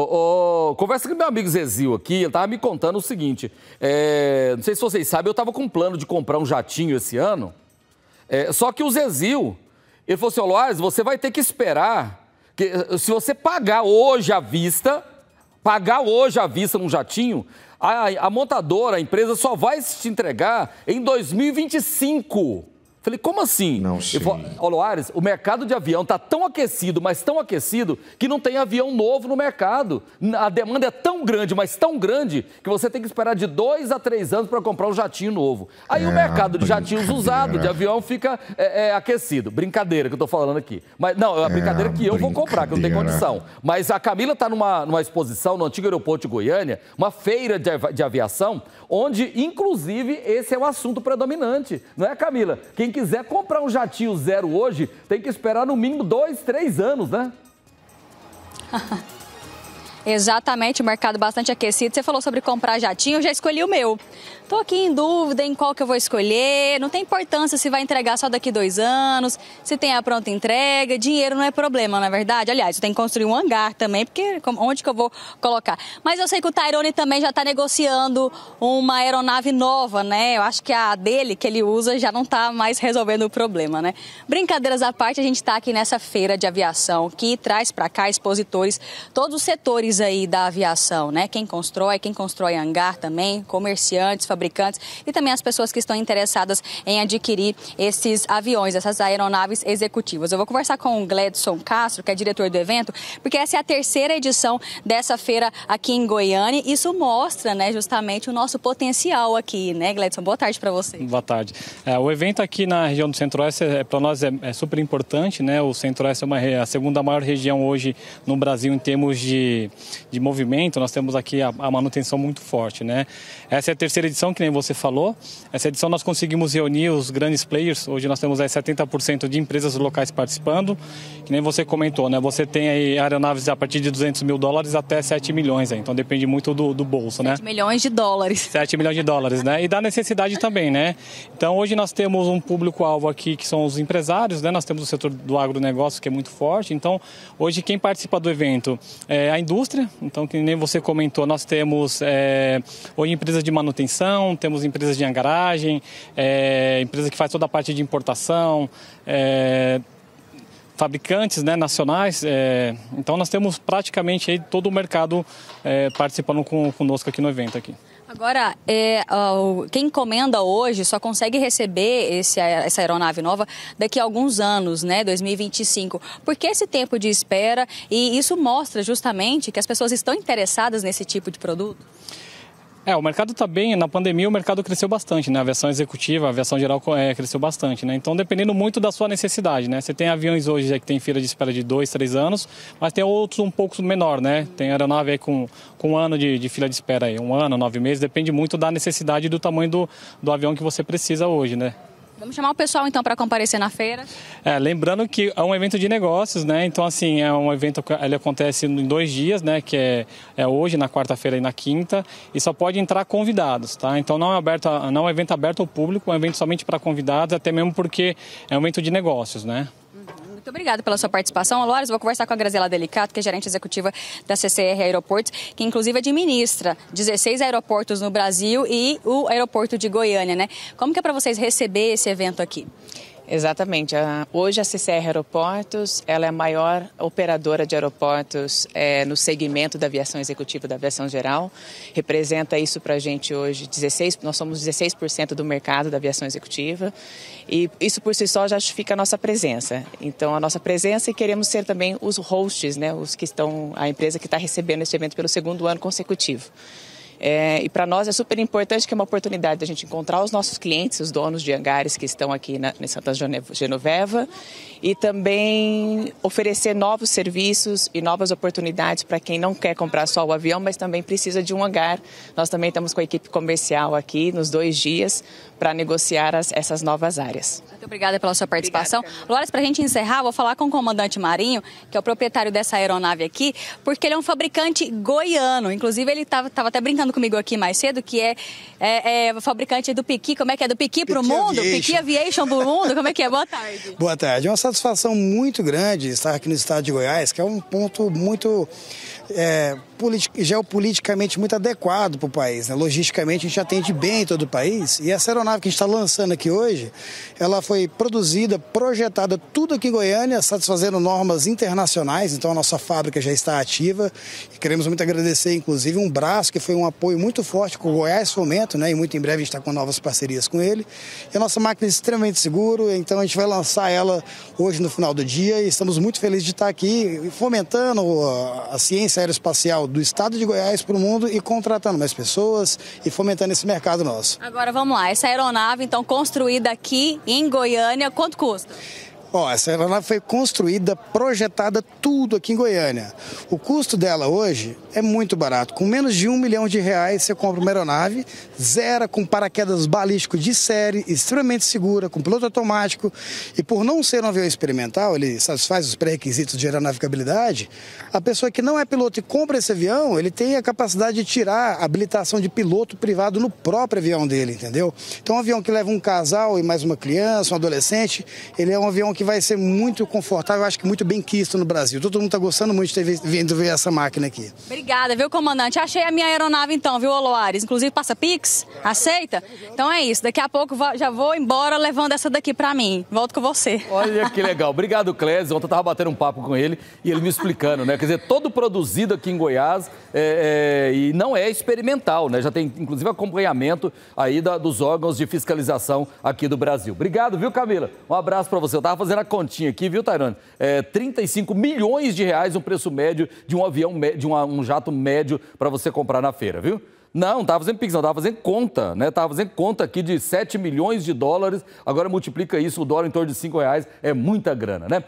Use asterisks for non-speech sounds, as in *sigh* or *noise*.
Oh, oh, conversa com meu amigo Zezil aqui, ele estava me contando o seguinte. É, não sei se vocês sabem, eu estava com um plano de comprar um jatinho esse ano. É, só que o Zezil, ele falou assim, Loares, você vai ter que esperar. Que, se você pagar hoje à vista, pagar hoje à vista num jatinho, a, a montadora, a empresa, só vai te entregar em 2025. Falei, como assim? Não sei. Ares, o mercado de avião está tão aquecido, mas tão aquecido, que não tem avião novo no mercado. A demanda é tão grande, mas tão grande, que você tem que esperar de dois a três anos para comprar um jatinho novo. Aí é, o mercado de jatinhos usados, de avião, fica é, é, aquecido. Brincadeira que eu estou falando aqui. Mas não, é uma é, brincadeira que eu vou comprar, que eu não tenho condição. Mas a Camila está numa, numa exposição no antigo aeroporto de Goiânia, uma feira de, de aviação, onde, inclusive, esse é o assunto predominante. Não é, Camila? Quem quiser comprar um jatinho zero hoje, tem que esperar no mínimo dois, três anos, né? *laughs* Exatamente, mercado bastante aquecido. Você falou sobre comprar jatinho, eu já escolhi o meu. Tô aqui em dúvida em qual que eu vou escolher. Não tem importância se vai entregar só daqui dois anos, se tem a pronta entrega. Dinheiro não é problema, na é verdade. Aliás, eu tenho que construir um hangar também, porque onde que eu vou colocar? Mas eu sei que o Tyrone também já está negociando uma aeronave nova, né? Eu acho que a dele que ele usa já não está mais resolvendo o problema, né? Brincadeiras à parte, a gente está aqui nessa feira de aviação que traz para cá expositores todos os setores aí da aviação, né? Quem constrói, quem constrói hangar também, comerciantes, fabricantes e também as pessoas que estão interessadas em adquirir esses aviões, essas aeronaves executivas. Eu vou conversar com o Gledson Castro, que é diretor do evento, porque essa é a terceira edição dessa feira aqui em Goiânia. Isso mostra, né, justamente o nosso potencial aqui, né, Gledson? Boa tarde para você. Boa tarde. É, o evento aqui na região do Centro-Oeste, é, é para nós, é, é, super importante, né? O Centro-Oeste é uma, a segunda maior região hoje no Brasil em termos de de movimento, nós temos aqui a, a, manutenção muito forte, né? Essa é a terceira edição, que nem você falou. Essa edição nós conseguimos reunir os grandes players. Hoje nós temos aí 70% de empresas locais participando. Que nem você comentou, né? Você tem aí aeronaves a partir de 200 mil dólares até 7 milhões, né? então depende muito do, do bolso, 7 né? 7 milhões de dólares. 7 milhões de dólares, né? E da necessidade *laughs* também, né? Então hoje nós temos um público-alvo aqui que são os empresários, né? Nós temos o setor do agronegócio que é muito forte. Então hoje quem participa do evento é a indústria indústria. Então, que nem você comentou, nós temos é, hoje empresas de manutenção, temos empresas de angaragem, é, empresa que faz toda a parte de importação, é, fabricantes né, nacionais. É, então, nós temos praticamente aí todo o mercado é, participando com, conosco aqui no evento aqui. Agora, é, quem encomenda hoje só consegue receber esse, essa aeronave nova daqui a alguns anos, né, 2025. Por que esse tempo de espera? E isso mostra justamente que as pessoas estão interessadas nesse tipo de produto? É, o mercado está bem. Na pandemia, o mercado cresceu bastante, né? A aviação executiva, a aviação geral é, cresceu bastante, né? Então, dependendo muito da sua necessidade, né? Você tem aviões hoje que tem fila de espera de dois, três anos, mas tem outros um pouco menor, né? Tem aeronave aí com, com um ano de, de fila de espera aí, um ano, nove meses, depende muito da necessidade e do tamanho do, do avião que você precisa hoje, né? Vamos chamar o pessoal então para comparecer na feira. É, lembrando que é um evento de negócios, né? Então assim é um evento que ele acontece em dois dias, né? Que é, é hoje na quarta-feira e na quinta e só pode entrar convidados, tá? Então não é aberto, não é um evento aberto ao público, é um evento somente para convidados, até mesmo porque é um evento de negócios, né? Muito obrigada pela sua participação. Lores, vou conversar com a Graziela Delicato, que é gerente executiva da CCR Aeroportos, que inclusive administra é 16 aeroportos no Brasil e o aeroporto de Goiânia, né? Como que é para vocês receber esse evento aqui? Exatamente. Hoje a CCR Aeroportos ela é a maior operadora de aeroportos é, no segmento da aviação executiva da aviação geral. Representa isso para a gente hoje 16, nós somos 16% do mercado da aviação executiva e isso por si só justifica a nossa presença. Então a nossa presença e queremos ser também os hosts, né, os que estão a empresa que está recebendo esse evento pelo segundo ano consecutivo. É, e para nós é super importante que é uma oportunidade da gente encontrar os nossos clientes, os donos de hangares que estão aqui na, em Santa Genoveva e também oferecer novos serviços e novas oportunidades para quem não quer comprar só o avião, mas também precisa de um hangar. Nós também estamos com a equipe comercial aqui nos dois dias para negociar as, essas novas áreas. Muito obrigada pela sua participação. Lores, para a gente encerrar, vou falar com o comandante Marinho, que é o proprietário dessa aeronave aqui, porque ele é um fabricante goiano. Inclusive, ele estava até brincando comigo aqui mais cedo, que é, é, é fabricante do Piqui. Como é que é? Do Piqui para o mundo? Aviation. Piqui Aviation para o mundo? Como é que é? Boa tarde. Boa tarde. É uma satisfação muito grande estar aqui no estado de Goiás, que é um ponto muito é, geopoliticamente muito adequado para o país. Né? Logisticamente, a gente atende bem todo o país. E essa aeronave que a gente está lançando aqui hoje, ela foi produzida, projetada tudo aqui em Goiânia, satisfazendo normas internacionais. Então, a nossa fábrica já está ativa. E queremos muito agradecer, inclusive, um braço que foi uma apoio muito forte com o Goiás Fomento, né? E muito em breve a gente está com novas parcerias com ele. E a nossa máquina é extremamente segura, então a gente vai lançar ela hoje no final do dia e estamos muito felizes de estar aqui fomentando a ciência aeroespacial do estado de Goiás para o mundo e contratando mais pessoas e fomentando esse mercado nosso. Agora vamos lá, essa aeronave então construída aqui em Goiânia, quanto custa? Ó, essa aeronave foi construída, projetada tudo aqui em Goiânia. O custo dela hoje é muito barato. Com menos de um milhão de reais você compra uma aeronave, zera com paraquedas balístico de série, extremamente segura, com piloto automático. E por não ser um avião experimental, ele satisfaz os pré-requisitos de aeronavegabilidade, a pessoa que não é piloto e compra esse avião, ele tem a capacidade de tirar a habilitação de piloto privado no próprio avião dele, entendeu? Então um avião que leva um casal e mais uma criança, um adolescente, ele é um avião que vai ser muito confortável, acho que muito bem quisto no Brasil. Todo mundo está gostando muito de ter vindo ver essa máquina aqui. Obrigada, viu, comandante? Achei a minha aeronave então, viu, Oloares? Inclusive passa Pix, aceita? Então é isso, daqui a pouco já vou embora levando essa daqui para mim. Volto com você. Olha que legal. Obrigado, Clésio. Ontem eu estava batendo um papo com ele e ele me explicando, né? Quer dizer, todo produzido aqui em Goiás é, é, e não é experimental, né? Já tem, inclusive, acompanhamento aí da, dos órgãos de fiscalização aqui do Brasil. Obrigado, viu, Camila? Um abraço para você. Eu tava fazendo fazendo a continha aqui, viu, Tairano É, 35 milhões de reais o preço médio de um avião, de um, um jato médio para você comprar na feira, viu? Não, não estava fazendo Pix, não, estava fazendo conta, né? Estava fazendo conta aqui de 7 milhões de dólares, agora multiplica isso, o dólar em torno de 5 reais, é muita grana, né?